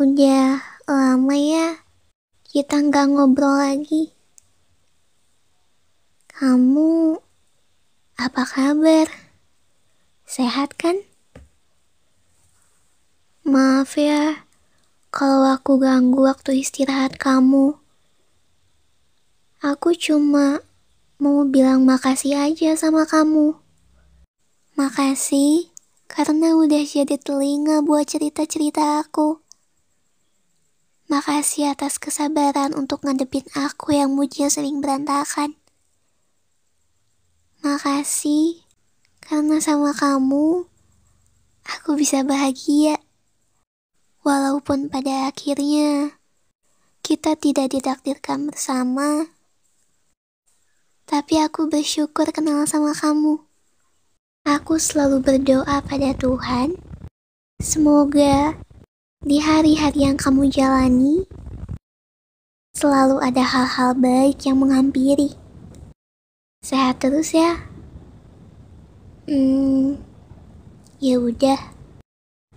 Udah lama ya kita nggak ngobrol lagi. Kamu apa kabar? Sehat kan? Maaf ya kalau aku ganggu waktu istirahat kamu. Aku cuma mau bilang makasih aja sama kamu. Makasih karena udah jadi telinga buat cerita-cerita aku kasih atas kesabaran untuk ngadepin aku yang mujinya sering berantakan. Makasih, karena sama kamu, aku bisa bahagia. Walaupun pada akhirnya, kita tidak ditakdirkan bersama, tapi aku bersyukur kenal sama kamu. Aku selalu berdoa pada Tuhan, semoga di hari-hari yang kamu jalani, selalu ada hal-hal baik yang menghampiri. Sehat terus ya. Hmm, ya udah.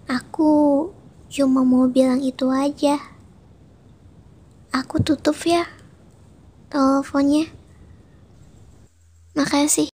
Aku cuma mau bilang itu aja. Aku tutup ya teleponnya. Makasih.